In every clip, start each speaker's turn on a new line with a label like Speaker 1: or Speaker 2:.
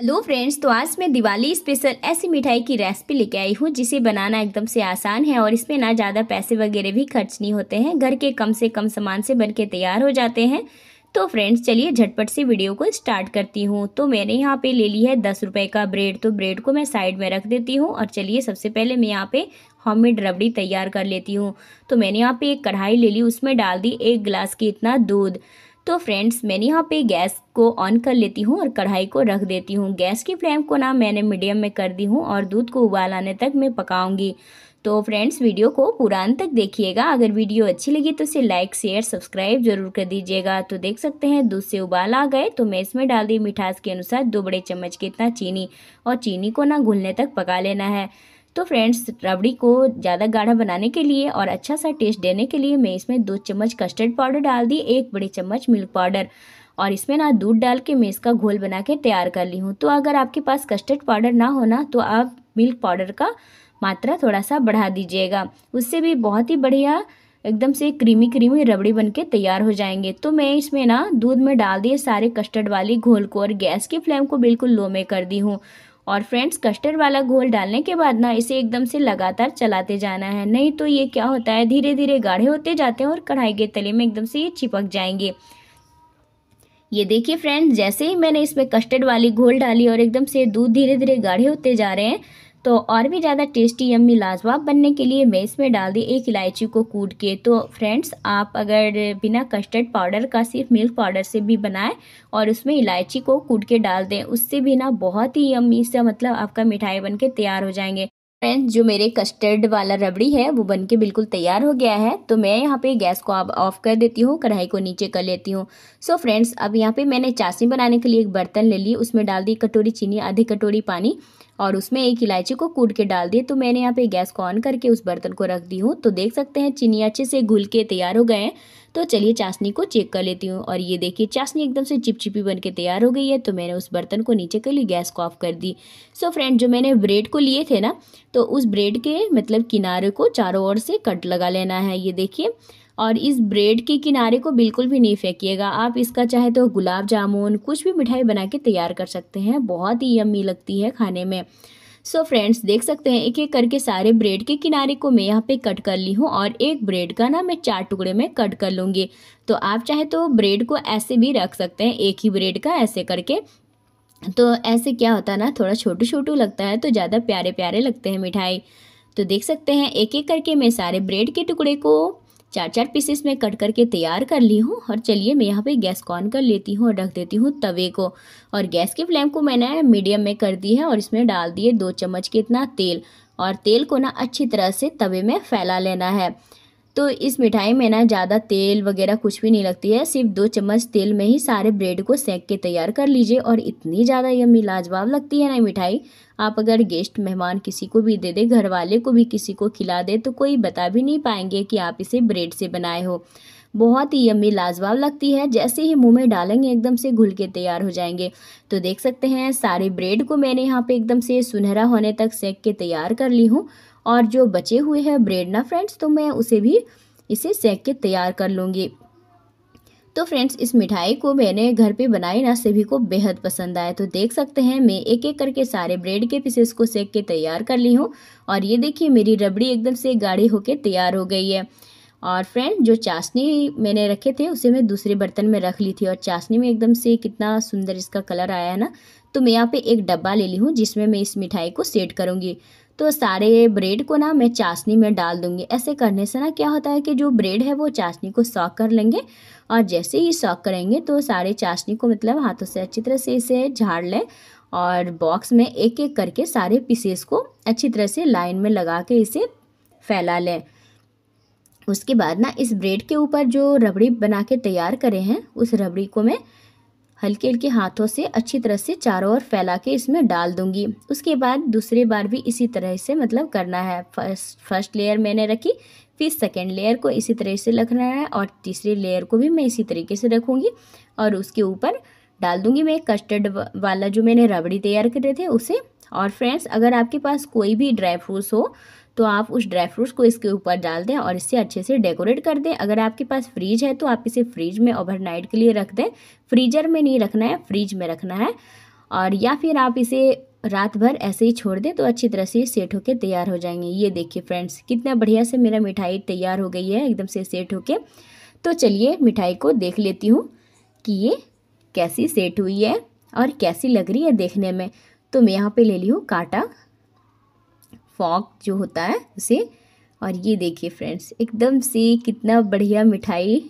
Speaker 1: hello friends तो आज मैं दिवाली स्पेशल ऐसी मिठाई की रेसिपी लेके आई हूँ जिसे बनाना एकदम से आसान है और इसमें ना ज़्यादा पैसे वगैरह भी खर्च नहीं होते हैं घर के कम से कम सामान से बन के तैयार हो जाते हैं तो फ्रेंड्स चलिए झटपट से वीडियो को स्टार्ट करती हूँ तो मैंने यहाँ पे ले ली है दस रुपये का ब्रेड तो ब्रेड को मैं साइड में रख देती हूँ और चलिए सबसे पहले मैं यहाँ पे होममेड रबड़ी तैयार कर लेती हूँ तो मैंने यहाँ पे एक कढ़ाई ले ली उसमें डाल दी एक गिलास की इतना दूध तो फ्रेंड्स मैंने यहाँ पे गैस को ऑन कर लेती हूँ और कढ़ाई को रख देती हूँ गैस की फ्लेम को ना मैंने मीडियम में कर दी हूँ और दूध को उबाल आने तक मैं पकाऊंगी तो फ्रेंड्स वीडियो को पूरा अंत तक देखिएगा अगर वीडियो अच्छी लगी तो इसे लाइक शेयर सब्सक्राइब जरूर कर दीजिएगा तो देख सकते हैं दूध से उबाल आ गए तो मैं इसमें डाल दी मिठास के अनुसार दो बड़े चम्मच के इतना चीनी और चीनी को ना घुलने तक पका लेना है तो फ्रेंड्स रबड़ी को ज़्यादा गाढ़ा बनाने के लिए और अच्छा सा टेस्ट देने के लिए मैं इसमें दो चम्मच कस्टर्ड पाउडर डाल दी एक बड़ी चम्मच मिल्क पाउडर और इसमें ना दूध डाल के मैं इसका घोल बना के तैयार कर ली हूँ तो अगर आपके पास कस्टर्ड पाउडर ना हो ना तो आप मिल्क पाउडर का मात्रा थोड़ा सा बढ़ा दीजिएगा उससे भी बहुत ही बढ़िया एकदम से क्रीमी क्रीमी रबड़ी बनके तैयार हो जाएंगे तो मैं इसमें ना दूध में डाल दिए सारे कस्टर्ड वाली घोल को और गैस की फ्लेम को बिल्कुल लो में कर दी हूँ और फ्रेंड्स कस्टर्ड वाला घोल डालने के बाद ना इसे एकदम से लगातार चलाते जाना है नहीं तो ये क्या होता है धीरे धीरे गाढ़े होते जाते हैं और कढ़ाई के तले में एकदम से ये चिपक जाएंगे ये देखिए फ्रेंड्स जैसे ही मैंने इसमें कस्टर्ड वाली घोल डाली और एकदम से दूध धीरे धीरे गाढ़े होते जा रहे हैं तो और भी ज़्यादा टेस्टी यम्मी लाजवाब बनने के लिए मैं इसमें डाल दी एक इलायची को कूट के तो फ्रेंड्स आप अगर बिना कस्टर्ड पाउडर का सिर्फ मिल्क पाउडर से भी बनाएं और उसमें इलायची को कूट के डाल दें उससे भी ना बहुत ही यम्मी से मतलब आपका मिठाई बन के तैयार हो जाएंगे फ्रेंड्स जो मेरे कस्टर्ड वाला रबड़ी है वो बन के बिल्कुल तैयार हो गया है तो मैं यहाँ पे गैस को अब ऑफ कर देती हूँ कढ़ाई को नीचे कर लेती हूँ सो फ्रेंड्स अब यहाँ पे मैंने चाशनी बनाने के लिए एक बर्तन ले ली उसमें डाल दी कटोरी चीनी आधी कटोरी पानी और उसमें एक इलायची को कूट के डाल दिए तो मैंने यहाँ पे गैस को ऑन करके उस बर्तन को रख दी हूँ तो देख सकते हैं चीनी अच्छे से घुल के तैयार हो गए हैं तो चलिए चाशनी को चेक कर लेती हूँ और ये देखिए चाशनी एकदम से चिपचिपी बन के तैयार हो गई है तो मैंने उस बर्तन को नीचे कर ली गैस को ऑफ कर दी सो फ्रेंड जो मैंने ब्रेड को लिए थे ना तो उस ब्रेड के मतलब किनारे को चारों ओर से कट लगा लेना है ये देखिए और इस ब्रेड के किनारे को बिल्कुल भी नहीं फेंकिएगा आप इसका चाहे तो गुलाब जामुन कुछ भी मिठाई बना के तैयार कर सकते हैं बहुत ही यम्मी लगती है खाने में सो so फ्रेंड्स देख सकते हैं एक एक करके सारे ब्रेड के किनारे को मैं यहाँ पे कट कर ली हूँ और एक ब्रेड का ना मैं चार टुकड़े में कट कर लूँगी तो आप चाहे तो ब्रेड को ऐसे भी रख सकते हैं एक ही ब्रेड का ऐसे करके तो ऐसे क्या होता है ना थोड़ा छोटू छोटू लगता है तो ज़्यादा प्यारे प्यारे लगते हैं मिठाई तो देख सकते हैं एक एक करके मैं सारे ब्रेड के टुकड़े को चार चार पीसेस में कट करके तैयार कर ली हूँ और चलिए मैं यहाँ पे गैस ऑन कर लेती हूँ और रख देती हूँ तवे को और गैस के फ्लेम को मैंने मीडियम में कर दी है और इसमें डाल दिए दो चम्मच के इतना तेल और तेल को ना अच्छी तरह से तवे में फैला लेना है तो इस मिठाई में ना ज़्यादा तेल वगैरह कुछ भी नहीं लगती है सिर्फ दो चम्मच तेल में ही सारे ब्रेड को सेक के तैयार कर लीजिए और इतनी ज़्यादा यमी लाजवाब लगती है ना मिठाई आप अगर गेस्ट मेहमान किसी को भी दे दे घर वाले को भी किसी को खिला दे तो कोई बता भी नहीं पाएंगे कि आप इसे ब्रेड से बनाए हो बहुत ही यम्मी लाजवाब लगती है जैसे ही मुंह में डालेंगे एकदम से घुल के तैयार हो जाएंगे तो देख सकते हैं सारे ब्रेड को मैंने यहाँ पे एकदम से सुनहरा होने तक सेक के तैयार कर ली हूँ और जो बचे हुए हैं ब्रेड ना फ्रेंड्स तो मैं उसे भी इसे सेक के तैयार कर लूँगी तो फ्रेंड्स इस मिठाई को मैंने घर पे बनाई ना सभी को बेहद पसंद आया तो देख सकते हैं मैं एक एक करके सारे ब्रेड के पीसेस को सेक के तैयार कर ली हूँ और ये देखिए मेरी रबड़ी एकदम से गाढ़ी होके तैयार हो गई है और फ्रेंड जो चाशनी मैंने रखे थे उसे मैं दूसरे बर्तन में रख ली थी और चाशनी में एकदम से कितना सुंदर इसका कलर आया है ना तो मैं यहाँ पे एक डब्बा ले ली हूँ जिसमें मैं इस मिठाई को सेट करूँगी तो सारे ब्रेड को ना मैं चाशनी में डाल दूंगी ऐसे करने से ना क्या होता है कि जो ब्रेड है वो चाशनी को सॉक कर लेंगे और जैसे ही सॉक करेंगे तो सारे चाशनी को मतलब हाथों से अच्छी तरह से इसे झाड़ लें और बॉक्स में एक एक करके सारे पीसेस को अच्छी तरह से लाइन में लगा के इसे फैला लें उसके बाद ना इस ब्रेड के ऊपर जो रबड़ी बना के तैयार करे हैं उस रबड़ी को मैं हल्के हल्के हाथों से अच्छी तरह से चारों ओर फैला के इसमें डाल दूंगी उसके बाद दूसरी बार भी इसी तरह से मतलब करना है फर्स्ट फर्स्ट लेयर मैंने रखी फिर सेकेंड लेयर को इसी तरह से रखना है और तीसरी लेयर को भी मैं इसी तरीके से रखूँगी और उसके ऊपर डाल दूँगी मैं कस्टर्ड वाला जो मैंने रबड़ी तैयार करे थे उसे और फ्रेंड्स अगर आपके पास कोई भी ड्राई फ्रूट्स हो तो आप उस ड्राई फ्रूट्स को इसके ऊपर डाल दें और इससे अच्छे से डेकोरेट कर दें अगर आपके पास फ्रीज है तो आप इसे फ्रीज में ओवरनाइट के लिए रख दें फ्रीजर में नहीं रखना है फ्रीज में रखना है और या फिर आप इसे रात भर ऐसे ही छोड़ दें तो अच्छी तरह से सेट होकर तैयार हो जाएंगे ये देखिए फ्रेंड्स कितना बढ़िया से मेरा मिठाई तैयार हो गई है एकदम से सेट होके तो चलिए मिठाई को देख लेती हूँ कि ये कैसी सेट हुई है और कैसी लग रही है देखने में तो मैं यहाँ पे ले ली हूँ काटा फॉक जो होता है उसे और ये देखिए फ्रेंड्स एकदम से कितना बढ़िया मिठाई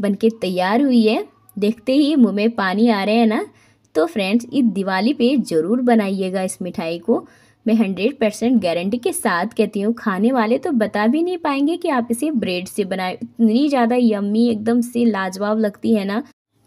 Speaker 1: बनके तैयार हुई है देखते ही मुँह में पानी आ रहे हैं ना तो फ्रेंड्स इस दिवाली पे ज़रूर बनाइएगा इस मिठाई को मैं हंड्रेड परसेंट गारंटी के साथ कहती हूँ खाने वाले तो बता भी नहीं पाएंगे कि आप इसे ब्रेड से बनाए इतनी ज़्यादा यम्मी एकदम से लाजवाब लगती है ना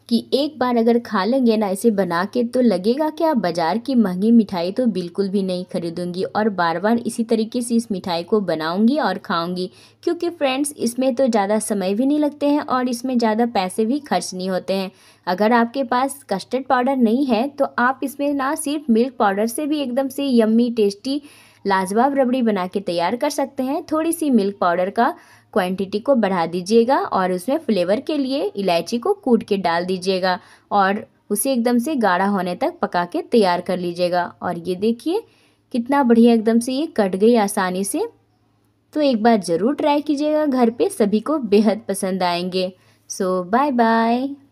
Speaker 1: कि एक बार अगर खा लेंगे ना इसे बना के तो लगेगा कि आप बाज़ार की महंगी मिठाई तो बिल्कुल भी नहीं खरीदूंगी और बार बार इसी तरीके से इस मिठाई को बनाऊंगी और खाऊंगी क्योंकि फ्रेंड्स इसमें तो ज़्यादा समय भी नहीं लगते हैं और इसमें ज़्यादा पैसे भी खर्च नहीं होते हैं अगर आपके पास कस्टर्ड पाउडर नहीं है तो आप इसमें ना सिर्फ मिल्क पाउडर से भी एकदम से यम्मी टेस्टी लाजवाब रबड़ी बना के तैयार कर सकते हैं थोड़ी सी मिल्क पाउडर का क्वांटिटी को बढ़ा दीजिएगा और उसमें फ्लेवर के लिए इलायची को कूट के डाल दीजिएगा और उसे एकदम से गाढ़ा होने तक पका के तैयार कर लीजिएगा और ये देखिए कितना बढ़िया एकदम से ये कट गई आसानी से तो एक बार ज़रूर ट्राई कीजिएगा घर पे सभी को बेहद पसंद आएंगे सो बाय बाय